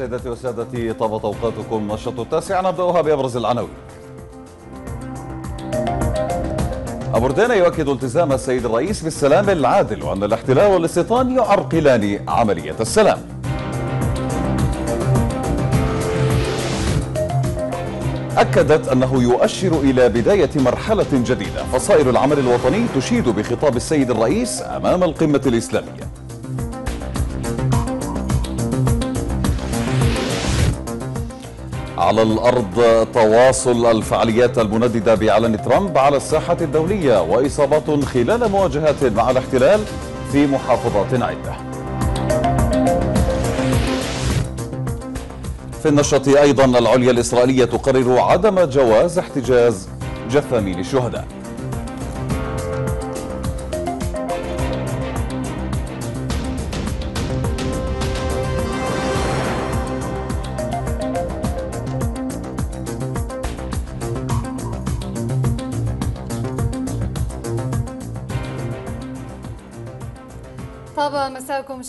سيداتي وسادتي طاب اوقاتكم الشوط التاسع نبداها بابرز العناوين. ابو ردان يؤكد التزام السيد الرئيس بالسلام العادل وان الاحتلال والاستيطان يعرقلان عمليه السلام. أكدت أنه يؤشر إلى بداية مرحلة جديدة فصائر العمل الوطني تشيد بخطاب السيد الرئيس أمام القمة الإسلامية على الأرض تواصل الفعاليات المنددة بإعلان ترامب على الساحة الدولية وإصابات خلال مواجهات مع الاحتلال في محافظات عدة في النشرة أيضا العليا الإسرائيلية تقرر عدم جواز احتجاز جثامين الشهداء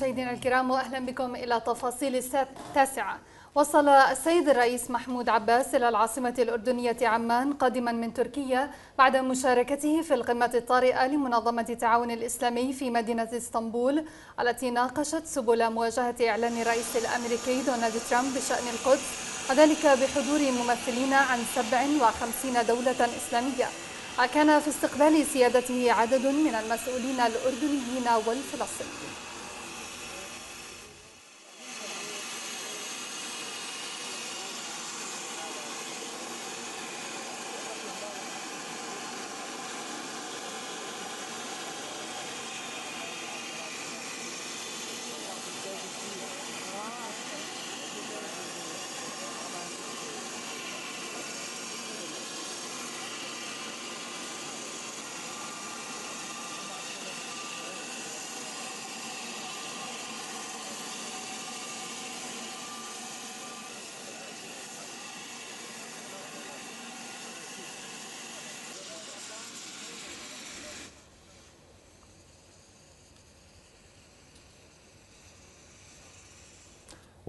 مشاهدينا الكرام واهلا بكم الى تفاصيل التاسعه وصل السيد الرئيس محمود عباس إلى العاصمة الأردنية عمان قادما من تركيا بعد مشاركته في القمة الطارئة لمنظمة التعاون الإسلامي في مدينة اسطنبول التي ناقشت سبل مواجهة إعلان الرئيس الأمريكي دونالد ترامب بشأن القدس وذلك بحضور ممثلين عن 57 دولة إسلامية وكان في استقبال سيادته عدد من المسؤولين الأردنيين والفلسطينيين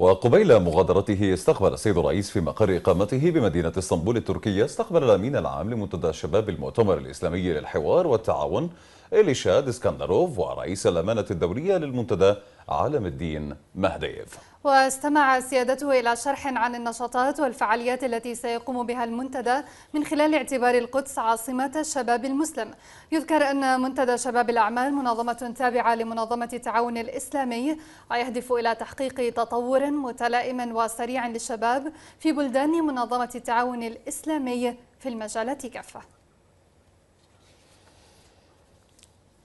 وقبيل مغادرته استقبل السيد الرئيس في مقر إقامته بمدينة اسطنبول التركية استقبل الأمين العام لمنتدى شباب المؤتمر الإسلامي للحوار والتعاون إليشاد اسكندروف ورئيس الأمانة الدولية للمنتدى عالم الدين مهديف واستمع سيادته إلى شرح عن النشاطات والفعاليات التي سيقوم بها المنتدى من خلال اعتبار القدس عاصمة الشباب المسلم يذكر أن منتدى شباب الأعمال منظمة تابعة لمنظمة التعاون الإسلامي ويهدف إلى تحقيق تطور متلائم وسريع للشباب في بلدان منظمة التعاون الإسلامي في المجالات كافة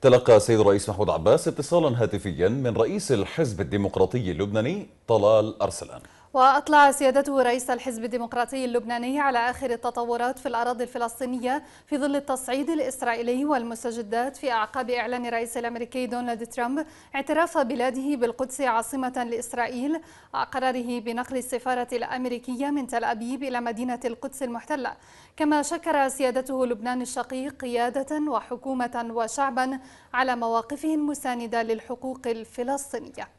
تلقى السيد الرئيس محمود عباس اتصالا هاتفيا من رئيس الحزب الديمقراطي اللبناني طلال أرسلان وأطلع سيادته رئيس الحزب الديمقراطي اللبناني على آخر التطورات في الأراضي الفلسطينية في ظل التصعيد الإسرائيلي والمستجدات في أعقاب إعلان الرئيس الأمريكي دونالد ترامب اعتراف بلاده بالقدس عاصمة لإسرائيل وقراره بنقل السفارة الأمريكية من تل أبيب إلى مدينة القدس المحتلة كما شكر سيادته لبنان الشقيق قيادة وحكومة وشعبا على مواقفه المساندة للحقوق الفلسطينية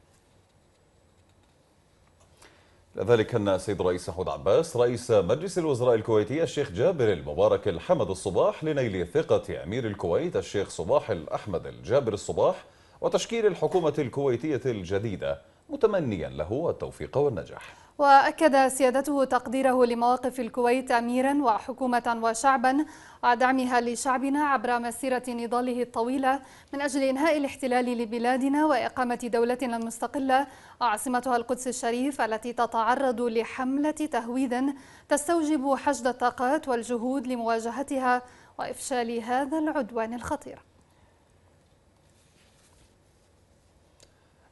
ذلك كان السيد الرئيس حود عباس رئيس مجلس الوزراء الكويتي الشيخ جابر المبارك الحمد الصباح لنيل ثقة أمير الكويت الشيخ صباح الأحمد الجابر الصباح وتشكيل الحكومة الكويتية الجديدة متمنيا له التوفيق والنجاح وأكد سيادته تقديره لمواقف الكويت أميرا وحكومة وشعبا ودعمها لشعبنا عبر مسيرة نضاله الطويلة من أجل إنهاء الاحتلال لبلادنا وإقامة دولتنا المستقلة عاصمتها القدس الشريف التي تتعرض لحملة تهويد تستوجب حشد الطاقات والجهود لمواجهتها وإفشال هذا العدوان الخطير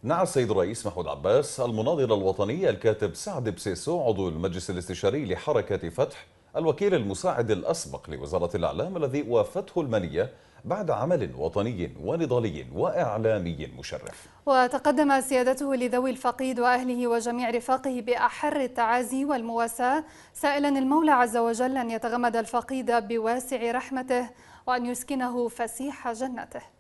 نعى السيد الرئيس محمود عباس المناضل الوطني الكاتب سعد بسيسو عضو المجلس الاستشاري لحركة فتح الوكيل المساعد الأسبق لوزارة الإعلام الذي وافته المنية بعد عمل وطني ونضالي وإعلامي مشرف وتقدم سيادته لذوي الفقيد وأهله وجميع رفاقه بأحر التعازي والمواساة سائلا المولى عز وجل أن يتغمد الفقيد بواسع رحمته وأن يسكنه فسيح جنته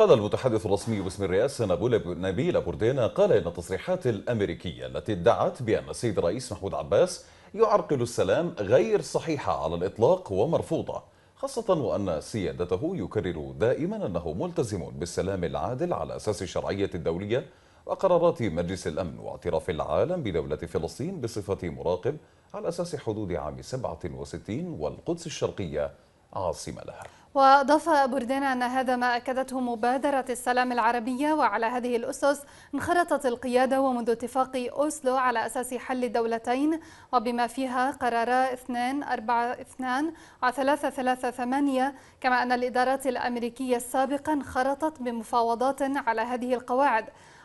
قال المتحدث الرسمي باسم الرئاسة نبيل بوردينا قال إن التصريحات الأمريكية التي ادعت بأن السيد الرئيس محمود عباس يعرقل السلام غير صحيحة على الإطلاق ومرفوضة خاصة وأن سيادته يكرر دائما أنه ملتزم بالسلام العادل على أساس الشرعية الدولية وقرارات مجلس الأمن واعتراف العالم بدولة فلسطين بصفة مراقب على أساس حدود عام 67 والقدس الشرقية عاصمة لها وأضاف بردين أن هذا ما أكدته مبادرة السلام العربية وعلى هذه الأسس انخرطت القيادة ومنذ اتفاق أوسلو على أساس حل الدولتين وبما فيها قرارا 242 و 338 كما أن الإدارات الأمريكية السابقة انخرطت بمفاوضات على هذه القواعد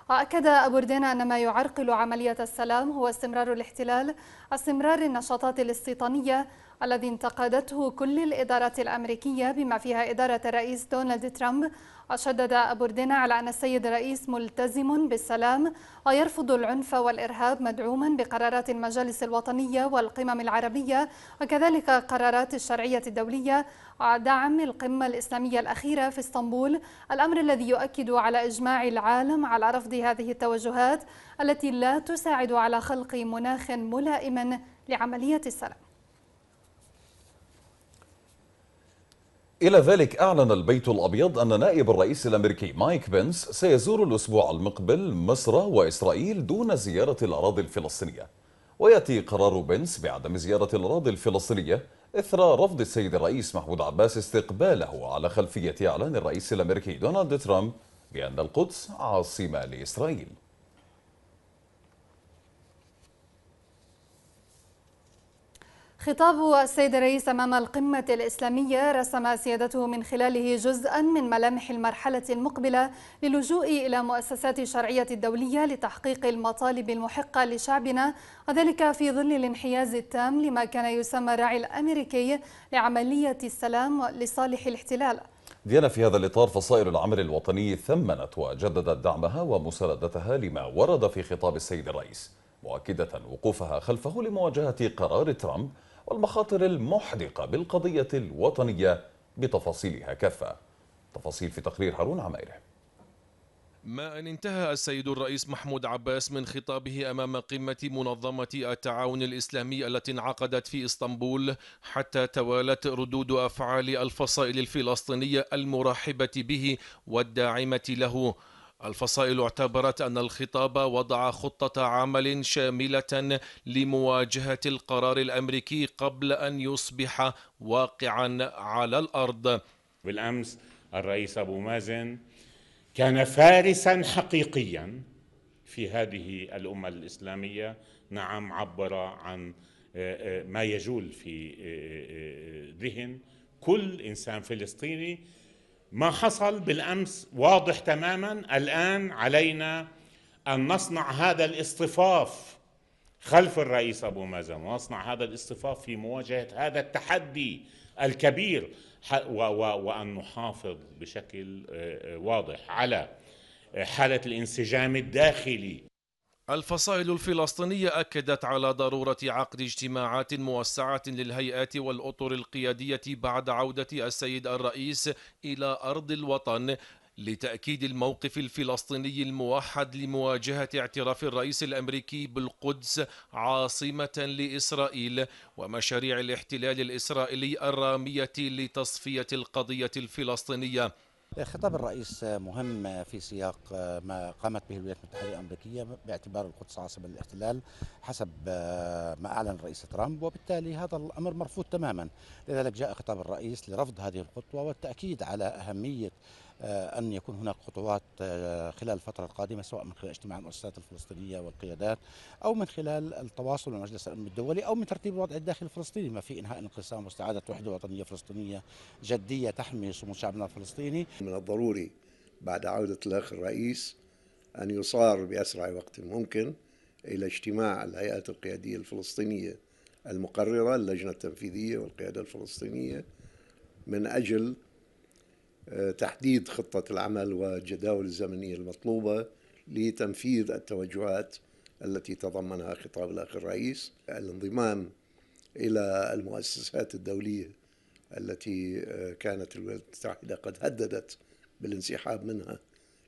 وأكد أبو ردان أن ما يعرقل عملية السلام هو استمرار الاحتلال استمرار النشاطات الاستيطانية الذي انتقدته كل الإدارات الأمريكية بما فيها إدارة الرئيس دونالد ترامب وشدد أبوردين على أن السيد الرئيس ملتزم بالسلام ويرفض العنف والإرهاب مدعوما بقرارات المجالس الوطنية والقمم العربية وكذلك قرارات الشرعية الدولية ودعم القمة الإسلامية الأخيرة في اسطنبول الأمر الذي يؤكد على إجماع العالم على رفض هذه التوجهات التي لا تساعد على خلق مناخ ملائم لعملية السلام إلى ذلك أعلن البيت الأبيض أن نائب الرئيس الأمريكي مايك بنس سيزور الأسبوع المقبل مصر وإسرائيل دون زيارة الأراضي الفلسطينية ويأتي قرار بنس بعدم زيارة الأراضي الفلسطينية إثر رفض السيد الرئيس محمود عباس استقباله على خلفية إعلان الرئيس الأمريكي دونالد ترامب بأن القدس عاصمة لإسرائيل خطاب السيد الرئيس أمام القمة الإسلامية رسم سيادته من خلاله جزءا من ملامح المرحلة المقبلة للجوء إلى مؤسسات الشرعية الدولية لتحقيق المطالب المحقة لشعبنا وذلك في ظل الانحياز التام لما كان يسمى الراعي الأمريكي لعملية السلام لصالح الاحتلال ديانا في هذا الإطار فصائل العمل الوطني ثمنت وجددت دعمها ومساندتها لما ورد في خطاب السيد الرئيس مؤكدة وقوفها خلفه لمواجهة قرار ترامب والمخاطر المحدقة بالقضية الوطنية بتفاصيلها كافة تفاصيل في تقرير هارون عمايره ما أن انتهى السيد الرئيس محمود عباس من خطابه أمام قمة منظمة التعاون الإسلامي التي انعقدت في إسطنبول حتى توالت ردود أفعال الفصائل الفلسطينية المرحبة به والداعمة له الفصائل اعتبرت أن الخطاب وضع خطة عمل شاملة لمواجهة القرار الأمريكي قبل أن يصبح واقعا على الأرض بالأمس الرئيس أبو مازن كان فارسا حقيقيا في هذه الأمة الإسلامية نعم عبر عن آه، آه، ما يجول في آه، ذهن كل إنسان فلسطيني ما حصل بالامس واضح تماما الان علينا ان نصنع هذا الاصطفاف خلف الرئيس ابو مازن ونصنع هذا الاصطفاف في مواجهه هذا التحدي الكبير وان نحافظ بشكل آه، آه، واضح على آه، حاله الانسجام الداخلي الفصائل الفلسطينية أكدت على ضرورة عقد اجتماعات موسعة للهيئات والأطر القيادية بعد عودة السيد الرئيس إلى أرض الوطن لتأكيد الموقف الفلسطيني الموحد لمواجهة اعتراف الرئيس الأمريكي بالقدس عاصمة لإسرائيل ومشاريع الاحتلال الإسرائيلي الرامية لتصفية القضية الفلسطينية خطاب الرئيس مهم في سياق ما قامت به الولايات المتحده الامريكيه باعتبار القدس عاصمه للاحتلال حسب ما اعلن الرئيس ترامب وبالتالي هذا الامر مرفوض تماما لذلك جاء خطاب الرئيس لرفض هذه الخطوه والتاكيد على اهميه آه، أن يكون هناك خطوات آه، خلال الفترة القادمة سواء من خلال اجتماع المؤسسات الفلسطينية والقيادات أو من خلال التواصل مع مجلس الأمن الدولي أو من ترتيب الوضع الداخلي الفلسطيني ما في إنهاء الانقسام واستعادة وحدة وطنية فلسطينية جدية تحمي صمود شعبنا الفلسطيني من الضروري بعد عودة الأخ الرئيس أن يصار بأسرع وقت ممكن إلى اجتماع الهيئة القيادية الفلسطينية المقررة اللجنة التنفيذية والقيادة الفلسطينية من أجل تحديد خطة العمل والجداول الزمنية المطلوبة لتنفيذ التوجهات التي تضمنها خطاب الأخ الرئيس الانضمام إلى المؤسسات الدولية التي كانت الولايات المتحدة قد هددت بالانسحاب منها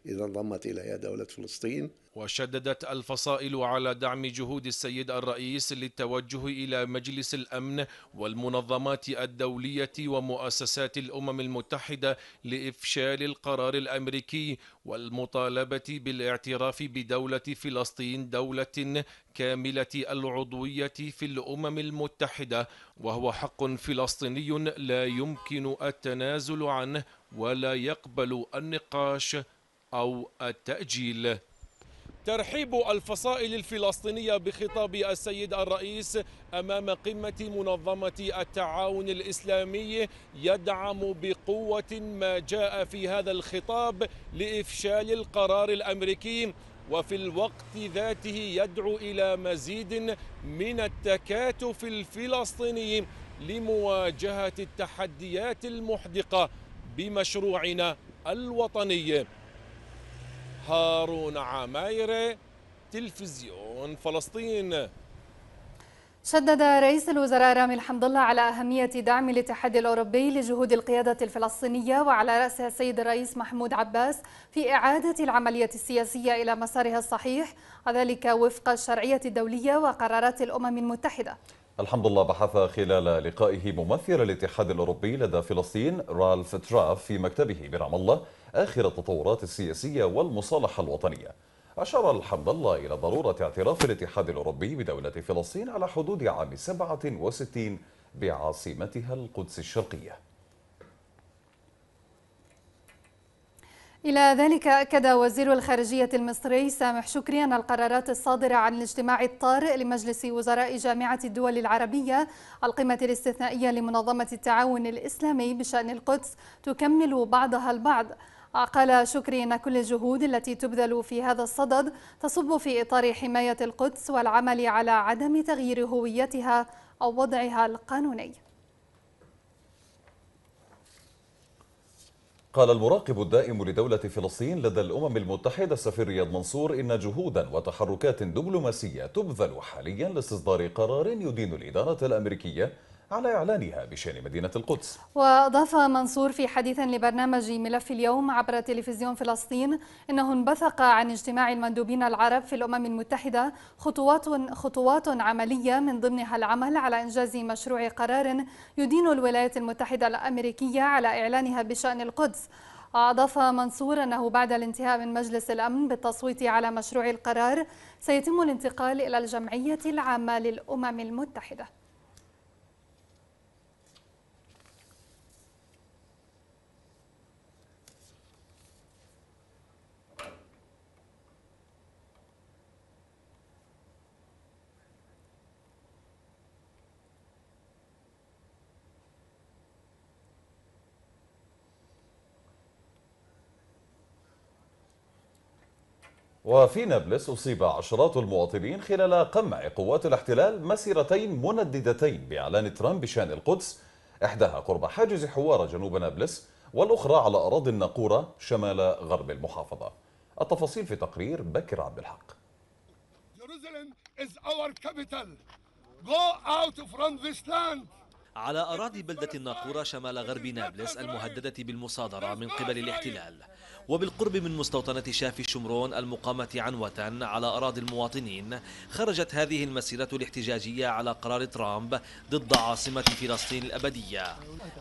إذا انضمت إليها دولة فلسطين وشددت الفصائل على دعم جهود السيد الرئيس للتوجه إلى مجلس الأمن والمنظمات الدولية ومؤسسات الأمم المتحدة لإفشال القرار الأمريكي والمطالبة بالاعتراف بدولة فلسطين دولة كاملة العضوية في الأمم المتحدة وهو حق فلسطيني لا يمكن التنازل عنه ولا يقبل النقاش أو التأجيل ترحيب الفصائل الفلسطينية بخطاب السيد الرئيس أمام قمة منظمة التعاون الإسلامي يدعم بقوة ما جاء في هذا الخطاب لإفشال القرار الأمريكي وفي الوقت ذاته يدعو إلى مزيد من التكاتف الفلسطيني لمواجهة التحديات المحدقة بمشروعنا الوطني هارون عماير تلفزيون فلسطين شدد رئيس الوزراء رامي الحمد الله على أهمية دعم الاتحاد الأوروبي لجهود القيادة الفلسطينية وعلى رأسها السيد الرئيس محمود عباس في إعادة العملية السياسية إلى مسارها الصحيح وذلك وفق الشرعية الدولية وقرارات الأمم المتحدة الحمد لله بحث خلال لقائه ممثل الاتحاد الأوروبي لدى فلسطين رالف تراف في مكتبه برام الله آخر التطورات السياسية والمصالحة الوطنية أشار الحمد الله إلى ضرورة اعتراف الاتحاد الأوروبي بدولة فلسطين على حدود عام 67 بعاصمتها القدس الشرقية إلى ذلك أكد وزير الخارجية المصري سامح شكري أن القرارات الصادرة عن الاجتماع الطارئ لمجلس وزراء جامعة الدول العربية القمة الاستثنائية لمنظمة التعاون الإسلامي بشأن القدس تكمل بعضها البعض قال شكري أن كل الجهود التي تبذل في هذا الصدد تصب في إطار حماية القدس والعمل على عدم تغيير هويتها أو وضعها القانوني قال المراقب الدائم لدولة فلسطين لدى الأمم المتحدة السفير رياض منصور إن جهودا وتحركات دبلوماسية تبذل حاليا لاستصدار قرار يدين الإدارة الأمريكية على إعلانها بشأن مدينة القدس وأضاف منصور في حديث لبرنامج ملف اليوم عبر تلفزيون فلسطين أنه انبثق عن اجتماع المندوبين العرب في الأمم المتحدة خطوات, خطوات عملية من ضمنها العمل على إنجاز مشروع قرار يدين الولايات المتحدة الأمريكية على إعلانها بشأن القدس أضاف منصور أنه بعد الانتهاء من مجلس الأمن بالتصويت على مشروع القرار سيتم الانتقال إلى الجمعية العامة للأمم المتحدة وفي نابلس أصيب عشرات المواطنين خلال قمع قوات الاحتلال مسيرتين منددتين بإعلان ترامب بشأن القدس إحداها قرب حاجز حوارة جنوب نابلس والأخرى على أراضي الناقورة شمال غرب المحافظة التفاصيل في تقرير بكر عبد الحق على أراضي بلدة الناقورة شمال غرب نابلس المهددة بالمصادرة من قبل الاحتلال وبالقرب من مستوطنة شافي شمرون المقامة عنوة على أراضي المواطنين خرجت هذه المسيرة الاحتجاجية على قرار ترامب ضد عاصمة فلسطين الأبدية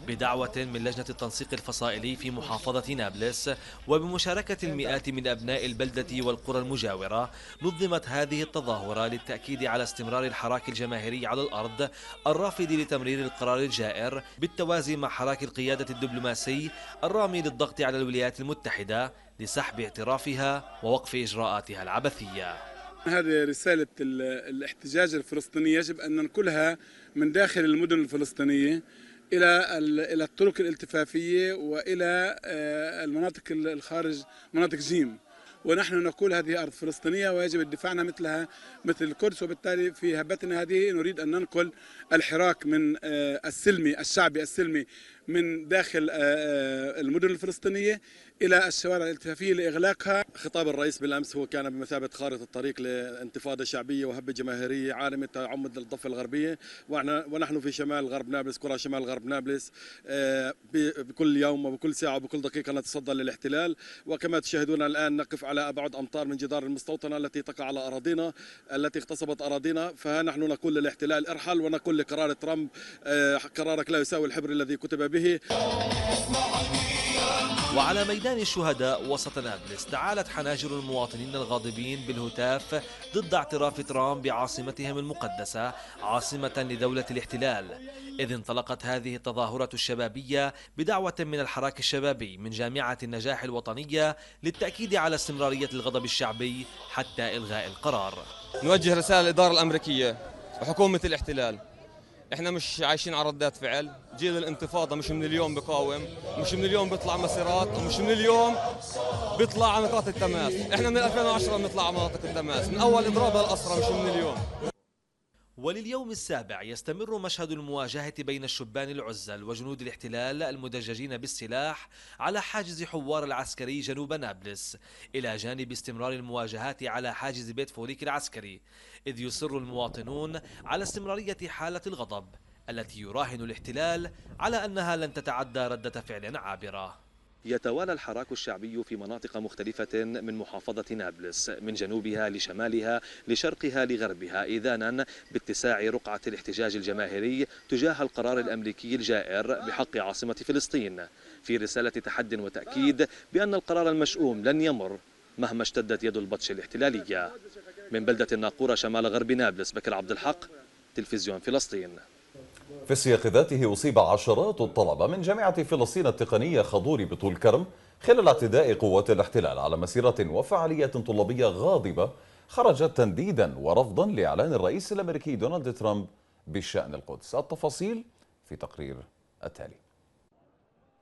بدعوة من لجنة التنسيق الفصائلي في محافظة نابلس وبمشاركة المئات من أبناء البلدة والقرى المجاورة نظمت هذه التظاهرة للتأكيد على استمرار الحراك الجماهيري على الأرض الرافض لتمرير القرار الجائر بالتوازي مع حراك القيادة الدبلوماسي الرامي للضغط على الولايات المتحدة لسحب اعترافها ووقف إجراءاتها العبثية هذه رسالة الاحتجاج الفلسطيني يجب أن ننقلها من داخل المدن الفلسطينية إلى إلى الطرق الالتفافية وإلى آه، المناطق الخارج مناطق جيم ونحن نقول هذه أرض فلسطينية ويجب الدفاع عنها مثلها مثل القدس وبالتالي في هبتنا هذه نريد أن ننقل الحراك من آه، السلمي الشعبي السلمي من داخل آه، آه، المدن الفلسطينية إلى الشوارع الالتفافية لإغلاقها خطاب الرئيس بالأمس هو كان بمثابة خارطة الطريق لانتفاضة شعبية وهبة جماهيرية عالمة تعمد للضفة الغربية ونحن في شمال غرب نابلس قرى شمال غرب نابلس آه، بكل يوم وبكل ساعة وبكل دقيقة نتصدى للاحتلال وكما تشاهدون الآن نقف على أبعد أمتار من جدار المستوطنة التي تقع على أراضينا التي اغتصبت أراضينا فها نحن نقول للاحتلال ارحل ونقول لقرار ترامب قرارك لا يساوي الحبر الذي كتب به به وعلى ميدان الشهداء وسط نابلس تعالت حناجر المواطنين الغاضبين بالهتاف ضد اعتراف ترامب بعاصمتهم المقدسة عاصمة لدولة الاحتلال إذ انطلقت هذه التظاهرة الشبابية بدعوة من الحراك الشبابي من جامعة النجاح الوطنية للتأكيد على استمرارية الغضب الشعبي حتى إلغاء القرار نوجه رسالة الإدارة الأمريكية وحكومة الاحتلال احنا مش عايشين على ردات فعل جيل الانتفاضه مش من اليوم بقاوم مش من اليوم بيطلع مسيرات ومش من اليوم بيطلع على نقاط التماس احنا من 2010 بنطلع على مناطق التماس من اول اضراب الاسرى مش من اليوم ولليوم السابع يستمر مشهد المواجهة بين الشبان العزل وجنود الاحتلال المدججين بالسلاح على حاجز حوار العسكري جنوب نابلس إلى جانب استمرار المواجهات على حاجز بيت فوريك العسكري إذ يصر المواطنون على استمرارية حالة الغضب التي يراهن الاحتلال على أنها لن تتعدى ردة فعل عابرة يتوالى الحراك الشعبي في مناطق مختلفة من محافظة نابلس من جنوبها لشمالها لشرقها لغربها إذانا باتساع رقعة الاحتجاج الجماهيري تجاه القرار الأمريكي الجائر بحق عاصمة فلسطين في رسالة تحد وتأكيد بأن القرار المشؤوم لن يمر مهما اشتدت يد البطش الاحتلالية من بلدة الناقورة شمال غرب نابلس بكر عبد الحق تلفزيون فلسطين في السياق ذاته أصيب عشرات الطلبة من جامعة فلسطين التقنية خضوري بطول كرم خلال اعتداء قوات الاحتلال على مسيرة وفعالية طلابية غاضبة خرجت تنديدا ورفضا لإعلان الرئيس الأمريكي دونالد ترامب بشأن القدس التفاصيل في تقرير التالي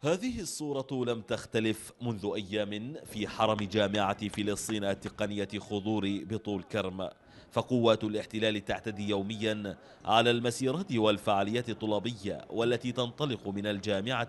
هذه الصورة لم تختلف منذ أيام في حرم جامعة فلسطين التقنية خضوري بطول كرم فقوات الاحتلال تعتدي يوميا على المسيرات والفعاليات الطلابية والتي تنطلق من الجامعة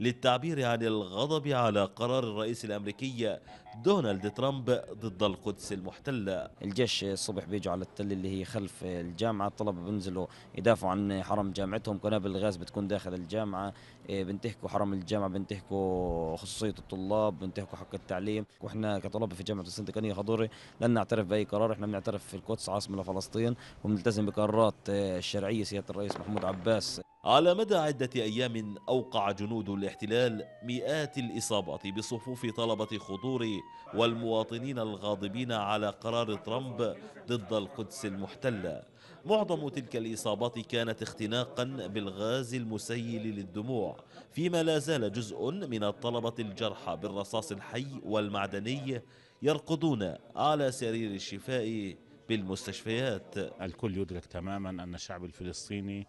للتعبير عن الغضب على قرار الرئيس الأمريكي دونالد ترامب ضد القدس المحتلة الجيش الصبح بيجوا على التل اللي هي خلف الجامعة الطلبة بينزلوا يدافعوا عن حرم جامعتهم قنابل الغاز بتكون داخل الجامعة إيه، بنتهكوا حرم الجامعة بنتهكوا خصوصية الطلاب بنتهكوا حق التعليم واحنا كطلبة في جامعة السنة التقنية خضوري لن نعترف بأي قرار احنا بنعترف في القدس عاصمة لفلسطين وبنلتزم بقرارات آه، الشرعية سيادة الرئيس محمود عباس على مدى عدة أيام أوقع جنود الاحتلال مئات الإصابات بصفوف طلبة خضور والمواطنين الغاضبين على قرار ترامب ضد القدس المحتلة معظم تلك الإصابات كانت اختناقا بالغاز المسيل للدموع فيما لا زال جزء من الطلبة الجرحى بالرصاص الحي والمعدني يرقدون على سرير الشفاء بالمستشفيات الكل يدرك تماما أن الشعب الفلسطيني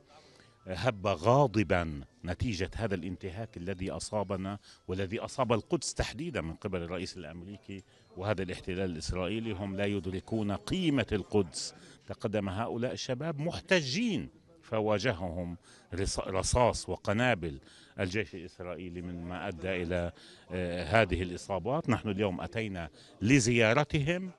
هب غاضبا نتيجة هذا الانتهاك الذي أصابنا والذي أصاب القدس تحديدا من قبل الرئيس الأمريكي وهذا الاحتلال الإسرائيلي هم لا يدركون قيمة القدس تقدم هؤلاء الشباب محتجين فواجههم رصاص وقنابل الجيش الإسرائيلي مما أدى إلى آه، هذه الإصابات نحن اليوم أتينا لزيارتهم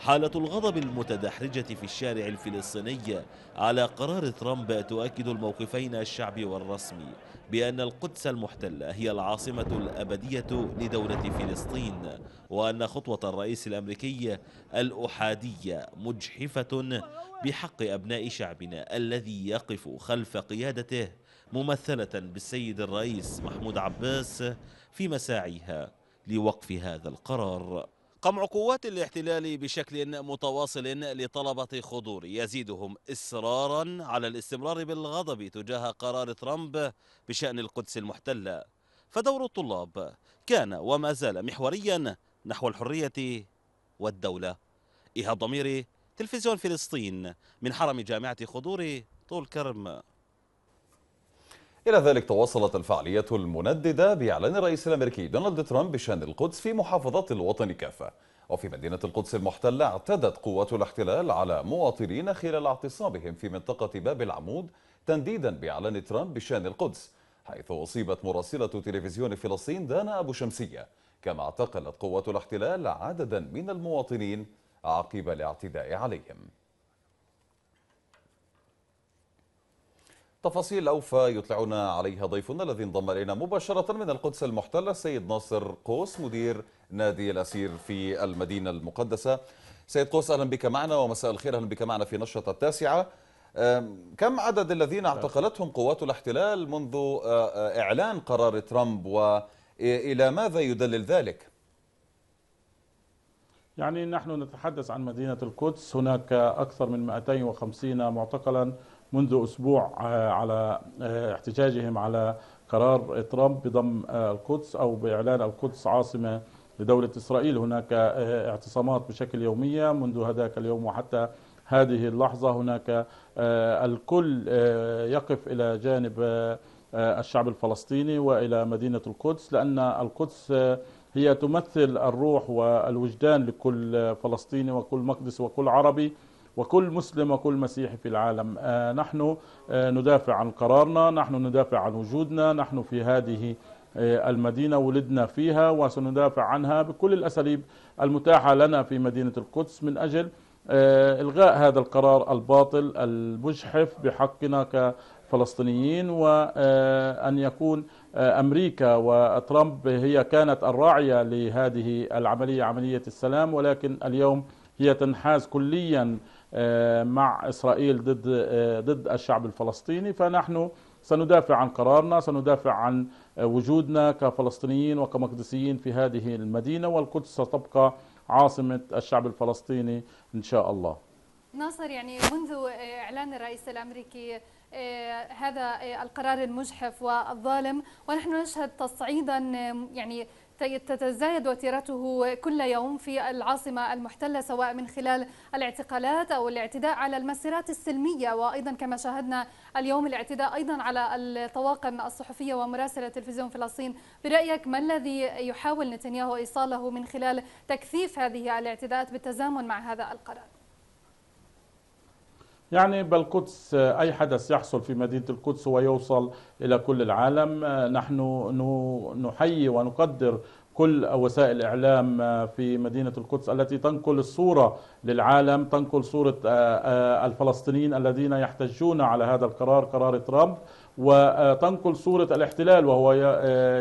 حالة الغضب المتدحرجة في الشارع الفلسطيني على قرار ترامب تؤكد الموقفين الشعبي والرسمي بأن القدس المحتلة هي العاصمة الأبدية لدولة فلسطين وأن خطوة الرئيس الأمريكي الأحادية مجحفة بحق أبناء شعبنا الذي يقف خلف قيادته ممثلة بالسيد الرئيس محمود عباس في مساعيها لوقف هذا القرار قمع قوات الاحتلال بشكل متواصل لطلبة خضور يزيدهم إصرارا على الاستمرار بالغضب تجاه قرار ترامب بشأن القدس المحتلة فدور الطلاب كان وما زال محوريا نحو الحرية والدولة إيهاب ضميري تلفزيون فلسطين من حرم جامعة خضور طول كرم إلى ذلك تواصلت الفعالية المنددة بإعلان الرئيس الأمريكي دونالد ترامب بشأن القدس في محافظات الوطن كافة وفي مدينة القدس المحتلة اعتدت قوات الاحتلال على مواطنين خلال اعتصامهم في منطقة باب العمود تنديدا بإعلان ترامب بشأن القدس حيث أصيبت مراسلة تلفزيون فلسطين دانا أبو شمسية كما اعتقلت قوات الاحتلال عددا من المواطنين عقب الاعتداء عليهم تفاصيل أوفى يطلعنا عليها ضيفنا الذي انضم إلينا مباشرة من القدس المحتلة السيد ناصر قوس مدير نادي الأسير في المدينة المقدسة سيد قوس أهلا بك معنا ومساء الخير أهلا بك معنا في نشرة التاسعة كم عدد الذين نعم. اعتقلتهم قوات الاحتلال منذ إعلان قرار ترامب وإلى ماذا يدلل ذلك؟ يعني نحن نتحدث عن مدينة القدس هناك أكثر من 250 معتقلا منذ أسبوع آه، على آه، احتجاجهم على قرار ترامب بضم آه، القدس أو بإعلان القدس عاصمة لدولة إسرائيل هناك اعتصامات بشكل يومية منذ هذاك اليوم وحتى هذه اللحظة هناك الكل يقف إلى جانب الشعب الفلسطيني وإلى مدينة القدس لأن القدس هي تمثل الروح والوجدان لكل فلسطيني وكل مقدس وكل عربي وكل مسلم وكل مسيحي في العالم آه، نحن آه، ندافع عن قرارنا نحن ندافع عن وجودنا نحن في هذه آه، المدينة ولدنا فيها وسندافع عنها بكل الأساليب المتاحة لنا في مدينة القدس من أجل إلغاء هذا القرار الباطل المجحف بحقنا كفلسطينيين وأن يكون أمريكا وترامب هي كانت الراعية لهذه العملية عملية السلام ولكن اليوم هي تنحاز كليا آه، مع إسرائيل ضد آه، ضد الشعب الفلسطيني فنحن سندافع عن قرارنا سندافع عن آه، وجودنا كفلسطينيين وكمقدسيين في هذه المدينة والقدس ستبقى عاصمة الشعب الفلسطيني إن شاء الله ناصر يعني منذ إعلان الرئيس الأمريكي هذا القرار المجحف والظالم ونحن نشهد تصعيدا يعني تتزايد وتيرته كل يوم في العاصمة المحتلة سواء من خلال الاعتقالات أو الاعتداء على المسيرات السلمية وأيضا كما شاهدنا اليوم الاعتداء أيضا على الطواقم الصحفية ومراسلة تلفزيون فلسطين برأيك ما الذي يحاول نتنياهو إيصاله من خلال تكثيف هذه الاعتداءات بالتزامن مع هذا القرار؟ يعني بالقدس آه، أي حدث يحصل في مدينة القدس ويوصل إلى كل العالم آه، نحن نحيي ونقدر كل وسائل الإعلام آه، في مدينة القدس التي تنقل الصورة للعالم تنقل صورة الفلسطينيين الذين يحتجون على هذا القرار قرار ترامب وتنقل صورة الاحتلال وهو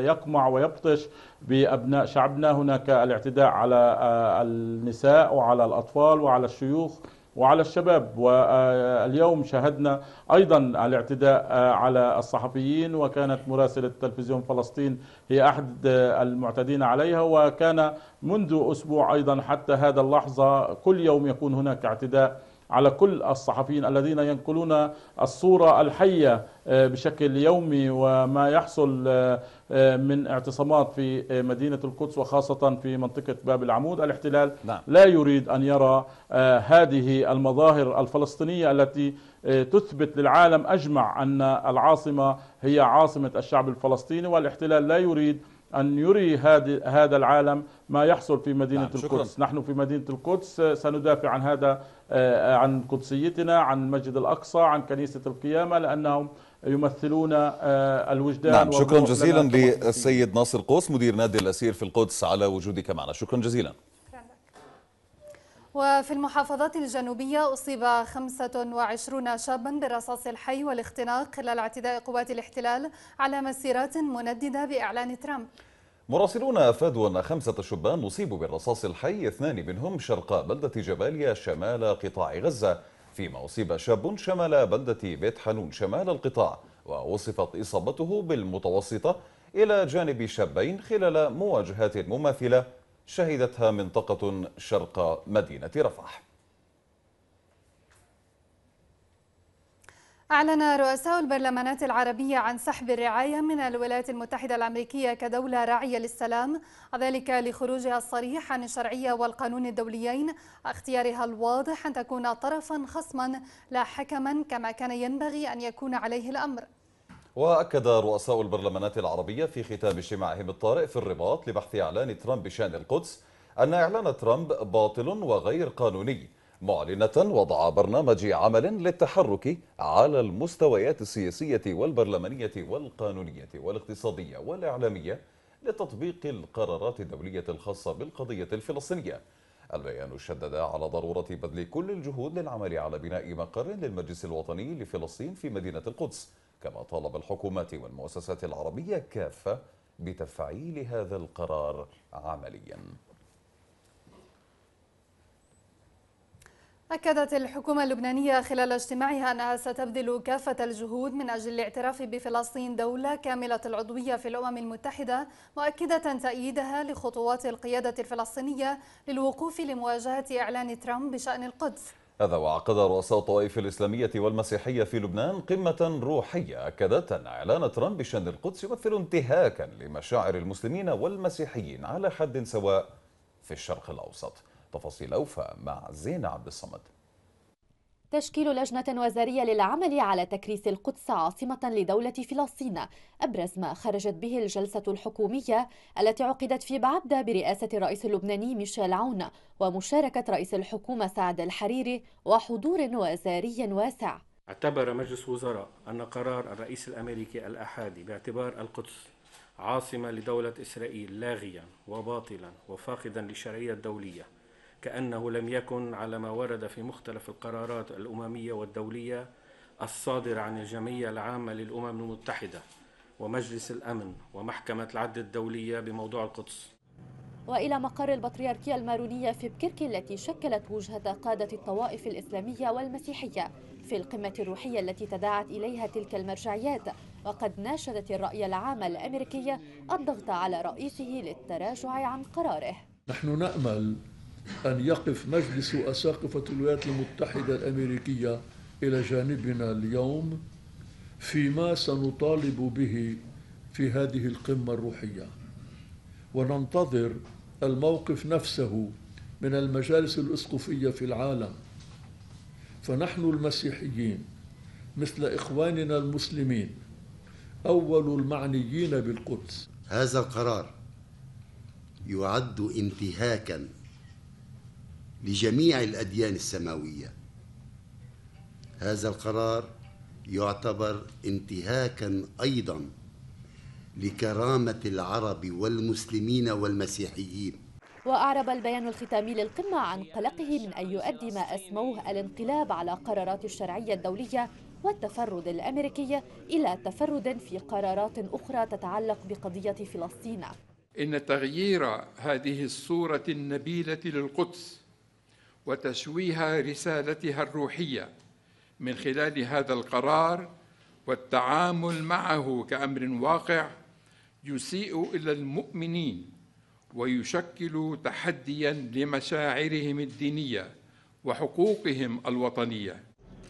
يقمع ويبطش بأبناء شعبنا هناك الاعتداء على النساء وعلى الأطفال وعلى الشيوخ وعلى الشباب واليوم شاهدنا أيضا الاعتداء على الصحفيين وكانت مراسلة تلفزيون فلسطين هي أحد المعتدين عليها وكان منذ أسبوع أيضا حتى هذا اللحظة كل يوم يكون هناك اعتداء على كل الصحفيين الذين ينقلون الصورة الحية آه، بشكل يومي وما يحصل آه، آه، من اعتصامات في مدينة القدس وخاصة في منطقة باب العمود الاحتلال نعم. لا يريد أن يرى هذه المظاهر الفلسطينية التي تثبت للعالم أجمع أن العاصمة هي عاصمة الشعب الفلسطيني والاحتلال لا يريد أن يري هذا العالم ما يحصل في مدينة نعم القدس شكرا. نحن في مدينة القدس آه، سندافع عن هذا آه، عن قدسيتنا عن المسجد الأقصى عن كنيسة القيامة لأنهم يمثلون آه، الوجدان نعم شكرا جزيلا للسيد ناصر قوس مدير نادي الأسير في القدس على وجودك معنا شكرا جزيلا وفي المحافظات الجنوبية أصيب 25 شابا بالرصاص الحي والاختناق خلال اعتداء قوات الاحتلال على مسيرات منددة بإعلان ترامب مراسلون أفادوا أن خمسة شبان أصيبوا بالرصاص الحي اثنان منهم شرق بلدة جباليا شمال قطاع غزة فيما أصيب شاب شمال بلدة بيت حنون شمال القطاع ووصفت إصابته بالمتوسطة إلى جانب شابين خلال مواجهات مماثلة شهدتها منطقة شرق مدينة رفح أعلن رؤساء البرلمانات العربية عن سحب الرعاية من الولايات المتحدة الأمريكية كدولة راعية للسلام ذلك لخروجها الصريح عن الشرعية والقانون الدوليين اختيارها الواضح أن تكون طرفا خصما لا حكما كما كان ينبغي أن يكون عليه الأمر وأكد رؤساء البرلمانات العربية في ختام اجتماعهم الطارئ في الرباط لبحث إعلان ترامب بشأن القدس أن إعلان ترامب باطل وغير قانوني معلنة وضع برنامج عمل للتحرك على المستويات السياسية والبرلمانية والقانونية والاقتصادية والإعلامية لتطبيق القرارات الدولية الخاصة بالقضية الفلسطينية البيان شدد على ضرورة بذل كل الجهود للعمل على بناء مقر للمجلس الوطني لفلسطين في مدينة القدس كما طالب الحكومات والمؤسسات العربية كافة بتفعيل هذا القرار عمليا أكدت الحكومة اللبنانية خلال اجتماعها أنها ستبذل كافة الجهود من أجل الاعتراف بفلسطين دولة كاملة العضوية في الأمم المتحدة مؤكدة تأييدها لخطوات القيادة الفلسطينية للوقوف لمواجهة إعلان ترامب بشأن القدس هذا وعقد رؤساء الطوائف الإسلامية والمسيحية في لبنان قمة روحية أكدت أن إعلان ترامب بشأن القدس يمثل انتهاكا لمشاعر المسلمين والمسيحيين على حد سواء في الشرق الأوسط تفاصيل أوفى مع زين عبد الصمد تشكيل لجنة وزارية للعمل على تكريس القدس عاصمة لدولة فلسطين أبرز ما خرجت به الجلسة الحكومية التي عقدت في بعبدة برئاسة الرئيس اللبناني ميشيل عون ومشاركة رئيس الحكومة سعد الحريري وحضور وزاري واسع اعتبر مجلس وزراء أن قرار الرئيس الأمريكي الأحادي باعتبار القدس عاصمة لدولة إسرائيل لاغيا وباطلا وفاقدا للشرعية الدولية كأنه لم يكن على ما ورد في مختلف القرارات الأممية والدولية الصادرة عن الجمعية العامة للأمم المتحدة ومجلس الأمن ومحكمة العدل الدولية بموضوع القدس وإلى مقر البطريركية المارونية في بكرك التي شكلت وجهة قادة الطوائف الإسلامية والمسيحية في القمة الروحية التي تداعت إليها تلك المرجعيات وقد ناشدت الرأي العام الأمريكي الضغط على رئيسه للتراجع عن قراره نحن نأمل أن يقف مجلس أساقفة الولايات المتحدة الأمريكية إلى جانبنا اليوم فيما سنطالب به في هذه القمة الروحية وننتظر الموقف نفسه من المجالس الاسقفيه في العالم فنحن المسيحيين مثل اخواننا المسلمين اول المعنيين بالقدس هذا القرار يعد انتهاكا لجميع الأديان السماوية هذا القرار يعتبر انتهاكا أيضا لكرامة العرب والمسلمين والمسيحيين وأعرب البيان الختامي للقمة عن قلقه من أن يؤدي ما أسموه الانقلاب على قرارات الشرعية الدولية والتفرد الأمريكي إلى تفرد في قرارات أخرى تتعلق بقضية فلسطين إن تغيير هذه الصورة النبيلة للقدس وتشويه رسالتها الروحيه من خلال هذا القرار والتعامل معه كامر واقع يسيء الى المؤمنين ويشكل تحديا لمشاعرهم الدينيه وحقوقهم الوطنيه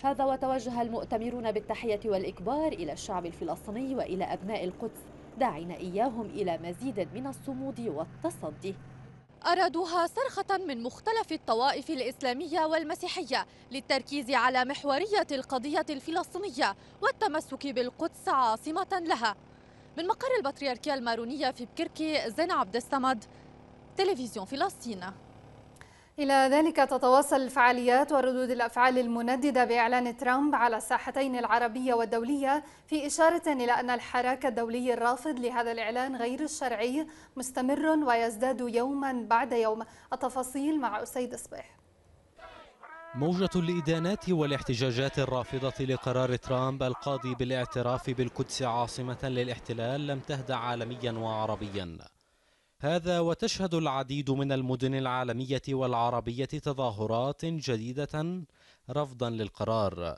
هذا وتوجه المؤتمرون بالتحيه والاكبار الى الشعب الفلسطيني والى ابناء القدس داعين اياهم الى مزيد من الصمود والتصدي أرادوها صرخة من مختلف الطوائف الإسلامية والمسيحية للتركيز على محورية القضية الفلسطينية والتمسك بالقدس عاصمة لها من مقر البطريركية المارونية في بكركي زين عبد الصمد تلفزيون فلسطين إلى ذلك تتواصل الفعاليات وردود الأفعال المنددة بإعلان ترامب على الساحتين العربية والدولية في إشارة إلى أن الحراك الدولي الرافض لهذا الإعلان غير الشرعي مستمر ويزداد يوما بعد يوم التفاصيل مع أسيد صبيح موجة الإدانات والاحتجاجات الرافضة لقرار ترامب القاضي بالاعتراف بالقدس عاصمة للاحتلال لم تهدأ عالميا وعربيا هذا وتشهد العديد من المدن العالمية والعربية تظاهرات جديدة رفضا للقرار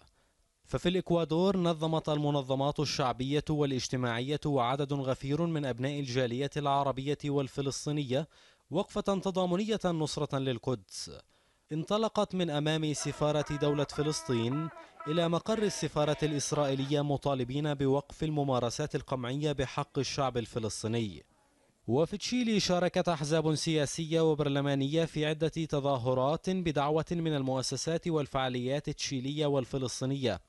ففي الإكوادور نظمت المنظمات الشعبية والاجتماعية وعدد غفير من أبناء الجالية العربية والفلسطينية وقفة تضامنية نصرة للقدس انطلقت من أمام سفارة دولة فلسطين إلى مقر السفارة الإسرائيلية مطالبين بوقف الممارسات القمعية بحق الشعب الفلسطيني وفي تشيلي شاركت أحزاب سياسية وبرلمانية في عدة تظاهرات بدعوة من المؤسسات والفعاليات التشيلية والفلسطينية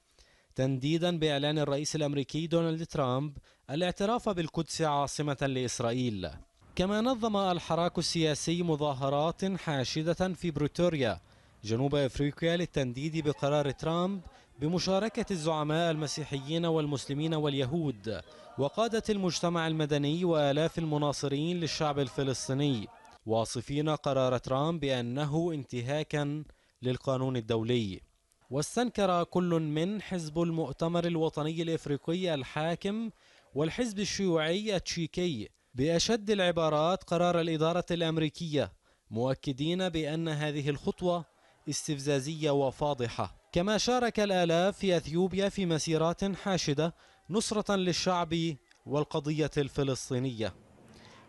تنديدا بإعلان الرئيس الأمريكي دونالد ترامب الاعتراف بالقدس عاصمة لإسرائيل كما نظم الحراك السياسي مظاهرات حاشدة في بريتوريا جنوب أفريقيا للتنديد بقرار ترامب بمشاركة الزعماء المسيحيين والمسلمين واليهود وقادة المجتمع المدني وآلاف المناصرين للشعب الفلسطيني واصفين قرار ترامب بأنه انتهاكا للقانون الدولي واستنكر كل من حزب المؤتمر الوطني الإفريقي الحاكم والحزب الشيوعي التشيكي بأشد العبارات قرار الإدارة الأمريكية مؤكدين بأن هذه الخطوة استفزازية وفاضحة كما شارك الآلاف في أثيوبيا في مسيرات حاشدة نصرة للشعب والقضية الفلسطينية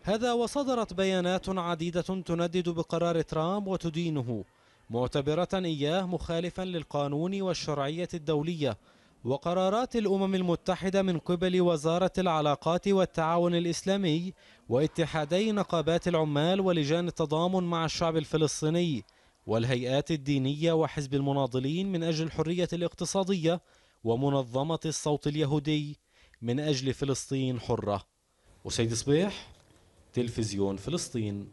هذا وصدرت بيانات عديدة تندد بقرار ترامب وتدينه معتبرة إياه مخالفا للقانون والشرعية الدولية وقرارات الأمم المتحدة من قبل وزارة العلاقات والتعاون الإسلامي واتحادي نقابات العمال ولجان التضامن مع الشعب الفلسطيني والهيئات الدينية وحزب المناضلين من أجل الحرية الاقتصادية ومنظمة الصوت اليهودي من أجل فلسطين حرة وسيد صبيح تلفزيون فلسطين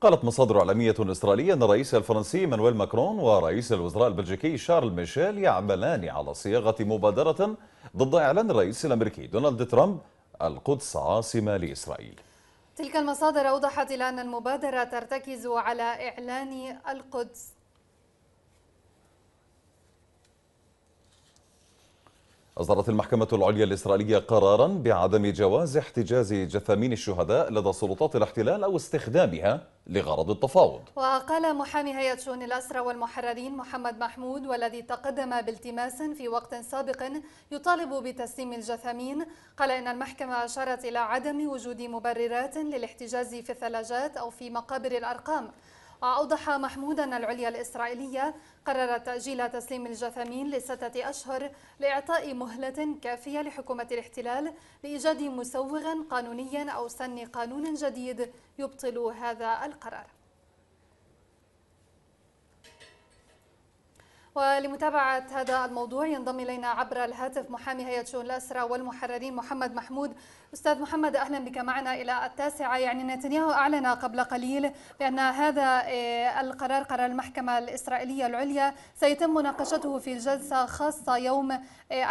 قالت مصادر إعلامية إسرائيلية أن الرئيس الفرنسي مانويل ماكرون ورئيس الوزراء البلجيكي شارل ميشيل يعملان على صياغة مبادرة ضد إعلان الرئيس الأمريكي دونالد ترامب القدس عاصمة لإسرائيل تلك المصادر أوضحت إلى أن المبادرة ترتكز على إعلان القدس أصدرت المحكمة العليا الإسرائيلية قرارا بعدم جواز احتجاز جثامين الشهداء لدى سلطات الاحتلال أو استخدامها لغرض التفاوض وقال محامي هيئة شؤون الأسرى والمحررين محمد محمود والذي تقدم بالتماس في وقت سابق يطالب بتسليم الجثامين قال إن المحكمة أشارت إلى عدم وجود مبررات للاحتجاز في الثلاجات أو في مقابر الأرقام أوضح محمود أن العليا الإسرائيلية قررت تأجيل تسليم الجثامين لستة أشهر لإعطاء مهلة كافية لحكومة الاحتلال لإيجاد مسوغ قانوني أو سن قانون جديد يبطل هذا القرار ولمتابعة هذا الموضوع ينضم إلينا عبر الهاتف محامي هيئة شؤون الأسرى والمحررين محمد محمود أستاذ محمد أهلا بك معنا إلى التاسعة يعني نتنياهو أعلن قبل قليل بأن هذا آه، القرار قرار المحكمة الإسرائيلية العليا سيتم مناقشته في جلسة خاصة يوم آه،